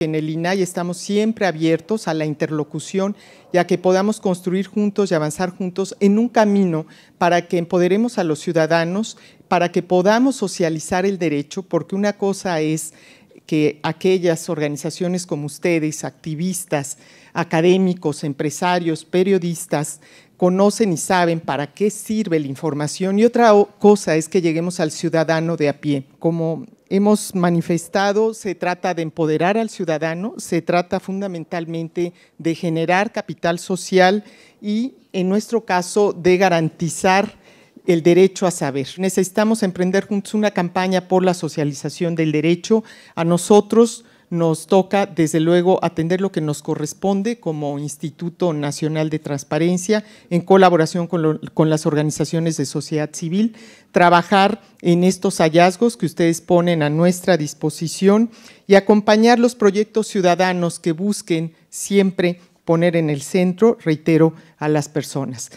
En el INAI estamos siempre abiertos a la interlocución ya que podamos construir juntos y avanzar juntos en un camino para que empoderemos a los ciudadanos, para que podamos socializar el derecho, porque una cosa es que aquellas organizaciones como ustedes, activistas, académicos, empresarios, periodistas, conocen y saben para qué sirve la información y otra cosa es que lleguemos al ciudadano de a pie. Como hemos manifestado, se trata de empoderar al ciudadano, se trata fundamentalmente de generar capital social y, en nuestro caso, de garantizar el derecho a saber. Necesitamos emprender juntos una campaña por la socialización del derecho. A nosotros nos toca desde luego atender lo que nos corresponde como Instituto Nacional de Transparencia, en colaboración con, las organizaciones de sociedad civil, trabajar en estos hallazgos que ustedes ponen a nuestra disposición y acompañar los proyectos ciudadanos que busquen siempre poner en el centro, reitero, a las personas.